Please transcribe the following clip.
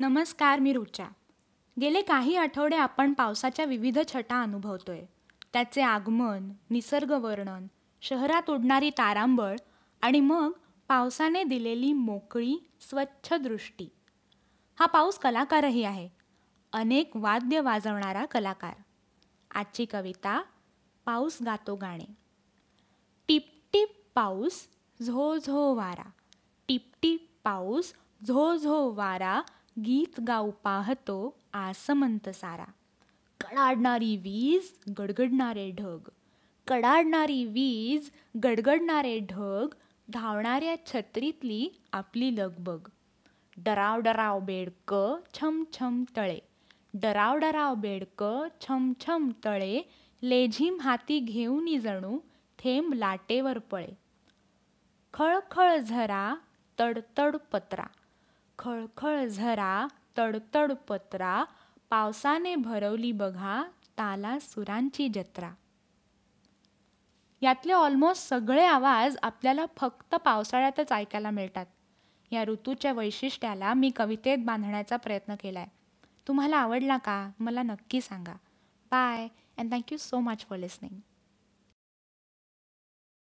नमस्कार मी रुचा गेले काही आठवडे आपण पावसाच्या विविध छटा अनुभवतोय त्याचे आगमन निसर्ग वर्णन शहरात उडणारी तारांबळ आणि मग पावसाने दिलेली मोकळी स्वच्छ दृष्टी हा पाऊस कलाकारही आहे अनेक वाद्य वाजवणारा कलाकार आजची कविता पाऊस गातो गाणे टिप पाऊस झो झो वारा टिप पाऊस झो झो वारा गीत गाऊ पाहतो आसमंत सारा कडाडणारी वीज गडगडणारे ढग कडाडणारी वीज गडगडणारे ढग धावणाऱ्या छत्रीतली आपली लगबग डराव डराव बेडक छम छम तळे डराव डराव बेडक छम छम तळे लेझिम हाती घेऊन जणू थेंब लाटेवर पळे खळखळ झरा तडतड पत्रा खळखळ झरा तडतड पत्रा पावसाने भरवली बघा ताला सुरांची जत्रा यातले ऑलमोस्ट सगळे आवाज आपल्याला फक्त पावसाळ्यातच ऐकायला मिळतात या ऋतूच्या वैशिष्ट्याला मी कवितेत बांधण्याचा प्रयत्न केला आहे तुम्हाला आवडला का मला नक्की सांगा bye and thank you so much for listening